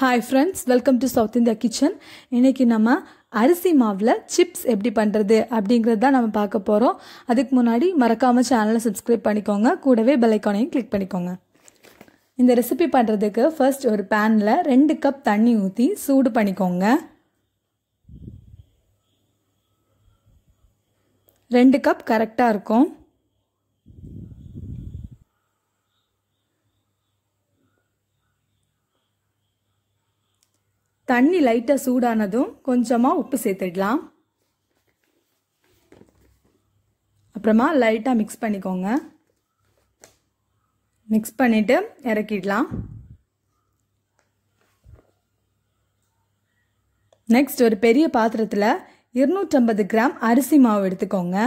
hi friends welcome to south India kitchen இன்றைக்கி நம்ம அரிசி மாவில் சிப்ஸ் எப்படி பண்ணுறது அப்படிங்கிறது தான் நம்ம பார்க்க போகிறோம் அதுக்கு முன்னாடி மறக்காமல் சேனலை சப்ஸ்கிரைப் பண்ணிக்கோங்க கூடவே பெலைக்கானையும் கிளிக் பண்ணிக்கோங்க இந்த ரெசிபி பண்ணுறதுக்கு ஃபர்ஸ்ட் ஒரு பேனில் ரெண்டு கப் தண்ணி ஊற்றி சூடு பண்ணிக்கோங்க ரெண்டு கப் கரெக்டாக இருக்கும் தண்ணி லைட்டாக சூடானதும் கொஞ்சமாக உப்பு சேர்த்துடலாம் அப்புறமா லைட்டாக மிக்ஸ் பண்ணிக்கோங்க மிக்ஸ் பண்ணிவிட்டு இறக்கிடலாம் நெக்ஸ்ட் ஒரு பெரிய பாத்திரத்தில் இருநூற்றம்பது கிராம் அரிசி மாவு எடுத்துக்கோங்க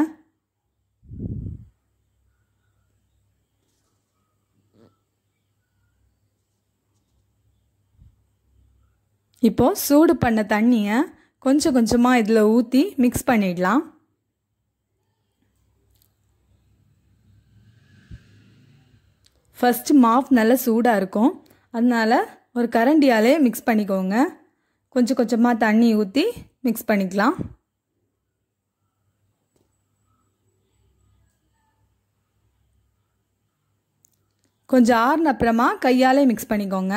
இப்போது சூடு பண்ண தண்ணியை கொஞ்சம் கொஞ்சமாக இதில் ஊற்றி மிக்ஸ் பண்ணிடலாம் ஃபஸ்ட்டு மாஃப் நல்லா சூடாக இருக்கும் அதனால் ஒரு கரண்டியாலே மிக்ஸ் பண்ணிக்கோங்க கொஞ்சம் கொஞ்சமாக தண்ணி ஊற்றி மிக்ஸ் பண்ணிக்கலாம் கொஞ்சம் ஆறுன அப்புறமா கையாலே மிக்ஸ் பண்ணிக்கோங்க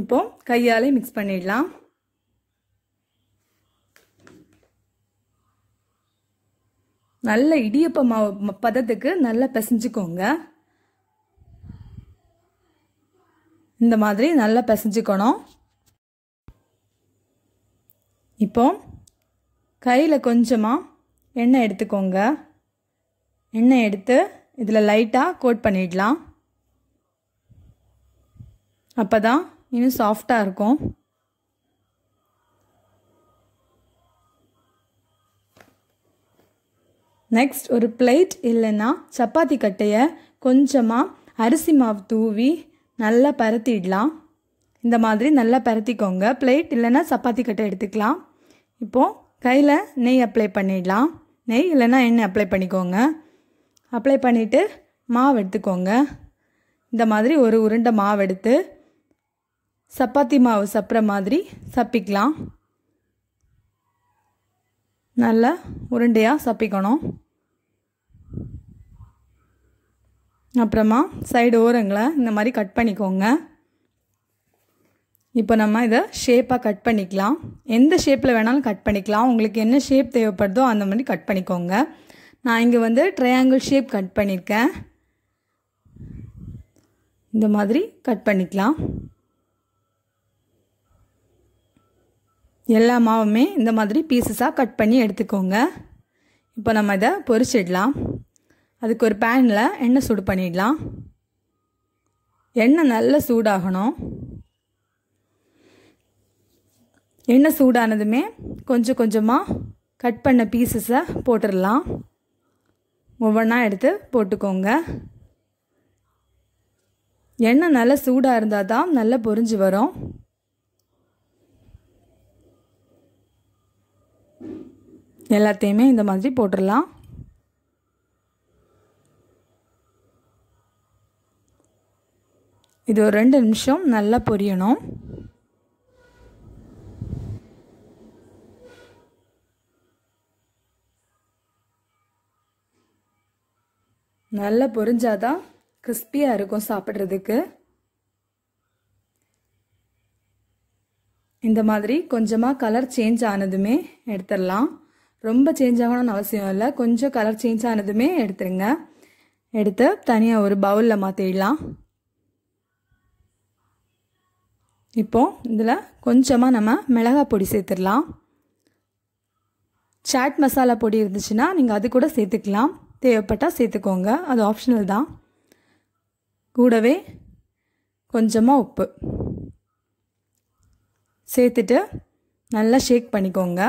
இப்போ கையாலே மிக்ஸ் பண்ணிடலாம் நல்ல இடியப்ப மாவு பதத்துக்கு நல்லா பிசைஞ்சுக்கோங்க இந்த மாதிரி நல்லா பிசைஞ்சுக்கணும் இப்போ கையில் கொஞ்சமாக எண்ணெய் எடுத்துக்கோங்க எண்ணெய் எடுத்து இதில் லைட்டாக கோட் பண்ணிடலாம் அப்போ தான் இன்னும் சாஃப்டாக இருக்கும் நெக்ஸ்ட் ஒரு பிளேட் இல்லைன்னா சப்பாத்தி கட்டையை கொஞ்சமாக அரிசி மாவு தூவி நல்லா பரத்திடலாம் இந்த மாதிரி நல்லா பரத்திக்கோங்க பிளேட் இல்லைன்னா சப்பாத்தி கட்டை எடுத்துக்கலாம் இப்போது கையில் நெய் அப்ளை பண்ணிடலாம் நெய் இல்லைன்னா எண்ணெய் அப்ளை பண்ணிக்கோங்க அப்ளை பண்ணிவிட்டு மாவு எடுத்துக்கோங்க இந்த மாதிரி ஒரு உருண்டை மாவு எடுத்து சப்பாத்தி மாவு சப்புற மாதிரி சப்பிக்கலாம் நல்லா உருண்டையாக சப்பிக்கணும் அப்புறமா சைடு ஓரங்களை இந்த மாதிரி கட் பண்ணிக்கோங்க இப்போ நம்ம இதை ஷேப்பாக கட் பண்ணிக்கலாம் எந்த ஷேப்பில் வேணாலும் கட் பண்ணிக்கலாம் உங்களுக்கு என்ன ஷேப் தேவைப்படுதோ அந்த மாதிரி கட் பண்ணிக்கோங்க நான் இங்கே வந்து ட்ரையாங்கிள் ஷேப் கட் பண்ணியிருக்கேன் இந்த மாதிரி கட் பண்ணிக்கலாம் எல்லா மாவுமே இந்த மாதிரி பீசஸாக கட் பண்ணி எடுத்துக்கோங்க இப்போ நம்ம இதை பொரிச்சிடலாம் அதுக்கு ஒரு பேனில் எண்ணெய் சூடு பண்ணிடலாம் எண்ணெய் நல்லா சூடாகணும் எண்ணெய் சூடானதுமே கொஞ்சம் கொஞ்சமாக கட் பண்ண பீசஸை போட்டுடலாம் ஒவ்வொன்றா எடுத்து போட்டுக்கோங்க எண்ணெய் நல்லா சூடாக இருந்தால் தான் நல்லா பொரிஞ்சு வரும் எல்லாத்தையுமே இந்த மாதிரி போட்டுடலாம் இது ஒரு ரெண்டு நிமிஷம் நல்லா பொரியணும் நல்லா பொரிஞ்சாதான் கிறிஸ்பியாக இருக்கும் சாப்பிட்றதுக்கு இந்த மாதிரி கொஞ்சமாக கலர் சேஞ்ச் ஆனதுமே எடுத்துடலாம் ரொம்ப சேஞ்ச் ஆகணும்னு அவசியம் இல்லை கொஞ்சம் கலர் சேஞ்ச் ஆனதுமே எடுத்துருங்க எடுத்து தனியாக ஒரு பவுலில் மாற்றிடலாம் இப்போது இதில் கொஞ்சமாக நம்ம மிளகாய் பொடி சேர்த்துடலாம் சாட் மசாலா பொடி இருந்துச்சுன்னா நீங்கள் அது கூட சேர்த்துக்கலாம் தேவைப்பட்டால் சேர்த்துக்கோங்க அது ஆப்ஷனல் தான் கூடவே கொஞ்சமாக உப்பு சேர்த்துட்டு நல்லா ஷேக் பண்ணிக்கோங்க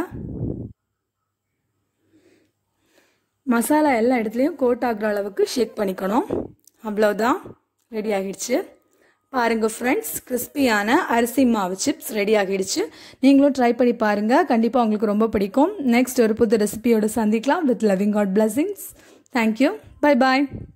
மசாலா எல்லா இடத்துலையும் கோட் ஆகிற அளவுக்கு ஷேக் பண்ணிக்கணும் அவ்வளோதான் ரெடி ஆகிடுச்சு பாருங்கள் ஃப்ரெண்ட்ஸ் கிறிஸ்பியான அரிசி மாவு சிப்ஸ் ரெடி ஆகிடுச்சு நீங்களும் ட்ரை பண்ணி பாருங்கள் கண்டிப்பாக உங்களுக்கு ரொம்ப பிடிக்கும் நெக்ஸ்ட் ஒரு புது ரெசிபியோடு சந்திக்கலாம் with loving God blessings thank you bye bye